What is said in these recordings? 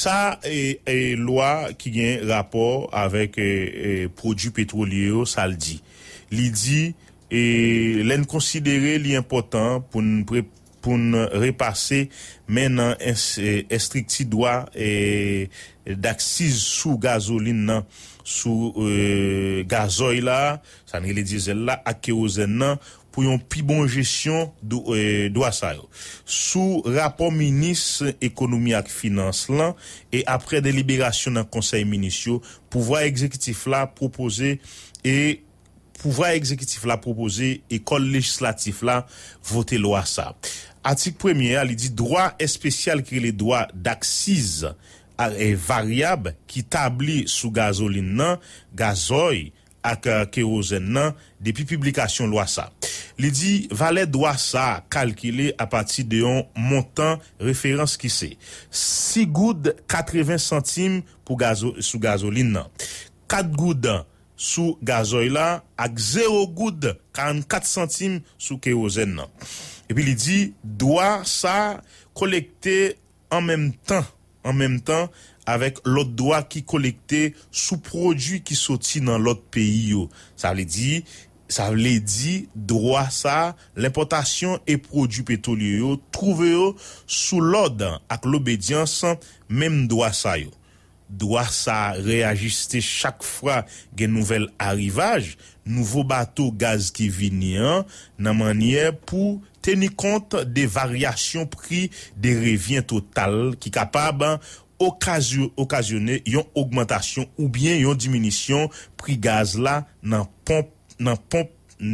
ça est, loi qui a un rapport avec euh, euh, produits pétroliers, ça le dit. Il dit, et l'important pour nous préparer pou nou repase men nan estrikti doa e, e daksiz sou gazolin nan, sou e, gazoy la, sanri le dizel la, ak e ozen nan, pou yon pi bon jesyon e, doa sa yo. Sou rapor minis ekonomi ak finans lan, e apre deliberasyon nan konsey minisyon, pouva ekzekitif la propose, e pouva ekzekitif la propose, e kol legislatif la, vote loa sa. Atik premye, li di, drwa espesyal ki li drwa daksiz ar e varyab ki tabli sou gazolin nan, gazoy ak euh, kerozen nan, depi publikasyon lwa sa. Li di, valè drwa sa kalkile apati de yon montan referans ki se. 6 goud 80 centime sou gazolin nan. 4 goud sou gazoy lan ak 0 goud 44 centime sou kerozen nan. Epi li di, doa sa kolekte en menm tan, en menm tan avèk lot doa ki kolekte sou prodou ki soti nan lot peyi yo. Sa vle di, sa vle di, doa sa, l'importasyon e prodou petoliyo yo trouve yo sou lod ak l'obedyansan menm doa sa yo. Doa sa reajiste chak fwa gen nouvel arivaj, nouvo bato gaz ki vini an, nan manye pou... Teni kont de varyasyon pri de revyen total ki kapab okasyonè yon augmantasyon ou bien yon diminisyon pri gaz la nan pomp nan pomp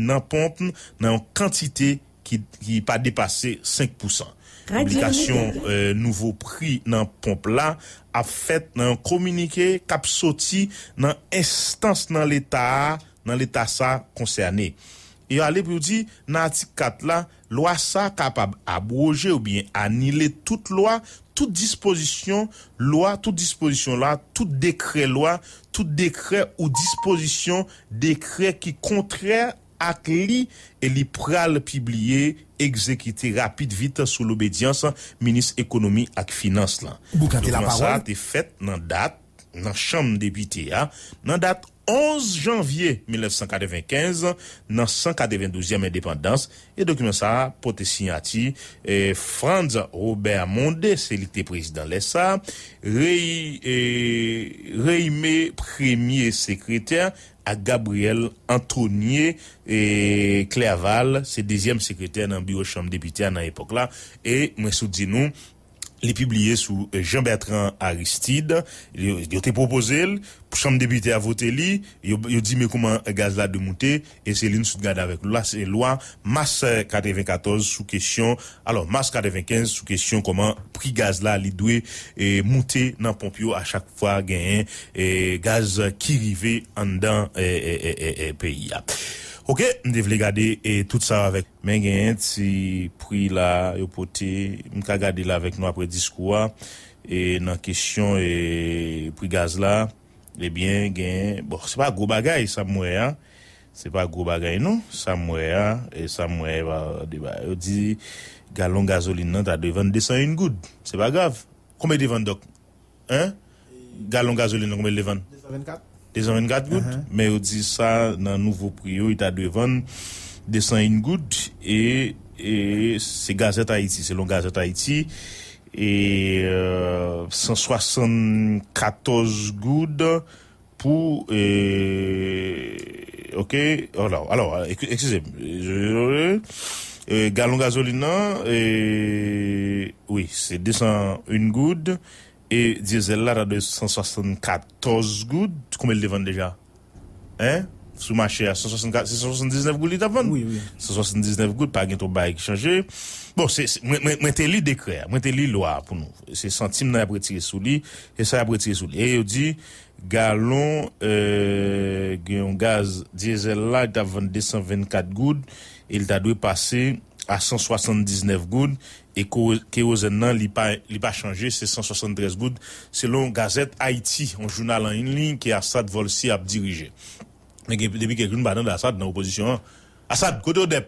nan pomp nan kantite ki pa depase 5%. Aplikasyon nouvo pri nan pomp la ap fèt nan komunike kap soti nan estans nan l'Etat sa konsernè. E alè pou di nan atik kat la, lwa sa kapab abroje ou bien anile tout lwa, tout disposition lwa, tout disposition lwa, tout dekre lwa, tout dekre ou disposition dekre ki kontre ak li e li pral pibliye ekzekite rapid vite sou l'obedyansan, minis ekonomi ak finans la. Bou kante la parol? Don sa, te fet nan dat. nan chanm depite ya, nan dat 11 janvye 1995, nan 192e independans, e dokumen sa, pote signati, e, Franz Robert Monde, selite prezident lè sa, reyme e, premier sekretè a Gabriel Antonie, e Kleaval, se dezyem sekretè nan biro chanm depite ya nan epok la, e mwesou di nou... li pibliye sou Jean-Bertrand Aristide yo te popoze l pou chanm debite a vote li yo di me kouman gaz la de moute e se lin soud gade avek la se lwa mas 94 sou kesyon alo mas 95 sou kesyon kouman pri gaz la li dwe eh, moute nan pompio a chak fwa genyen gaz ki rive an dan peyi Ok, mde vle gade e tout sa avèk. Men gen, ti pri la, yo pote, mka gade la vèk nou apre diskwa, e nan kesyon e, pri gaz la, lebyen gen, bo, se pa gro bagay, sa mwe a, se pa gro bagay nou, sa mwe a, e sa mwe a, yo di galon gazolin nan ta devan desayen goud, se pa gav. Kome devan dok? Galon gazolin nan kome devan? Desan yon gat gout, uh-huh. men yo di sa nan nouvo priyo, ita dwevan, desan yon gout, e se gazet Haiti, se lon gazet Haiti, e 174 euh, gout pou, e, ok, alo, alo, eksize, euh, galon gazolina, e, oui, se desan yon gout, E diesel la ta doye 174 goud, koum el devan deja? Hein? Sou ma chè a 174, 179 goud li ta ven? Oui, oui. 179 goud, pa gen ton bay ki chanje. Bon, mwen te li dekre, mwen te li lo a pou nou. Se sentim nan apretire sou li, se sa apretire sou li. E yo di, galon, euh, gen yon gaz, diesel la ta ven 224 goud, el ta doye pase... à 179 gouttes et kérosène nan li pas li pas changé c'est 173 gouttes selon Gazette Haïti un journal en ligne qui Assad Volsi a dirigé mais depuis que nous dans Assad dans l'opposition Assad côté